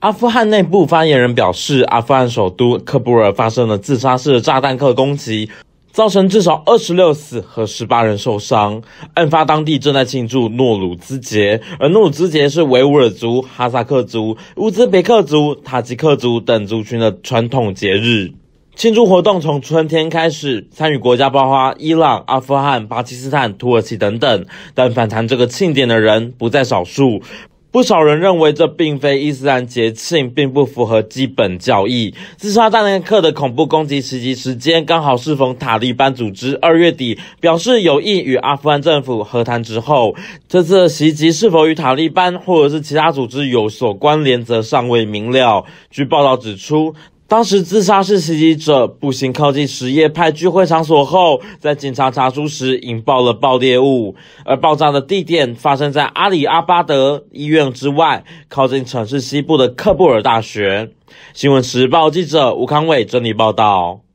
阿富汗内部发言人表示，阿富汗首都喀布尔发生了自杀式炸弹客攻击，造成至少二十六死和十八人受伤。案发当地正在庆祝诺鲁兹节，而诺鲁兹节是维吾尔族、哈萨克族、乌兹别克族、塔吉克族等族群的传统节日。庆祝活动从春天开始，参与国家包括伊朗、阿富汗、巴基斯坦、土耳其等等，但反弹这个庆典的人不在少数。不少人认为，这并非伊斯兰节庆，并不符合基本教义。自杀大弹克的恐怖攻击袭击时间刚好适逢塔利班组织二月底表示有意与阿富汗政府和谈之后，这次袭击是否与塔利班或者是其他组织有所关联，则尚未明了。据报道指出。当时，自杀式袭击者步行靠近什叶派聚会场所后，在警察查出时引爆了爆裂物，而爆炸的地点发生在阿里阿巴德医院之外，靠近城市西部的克布尔大学。新闻时报记者吴康伟整理报道。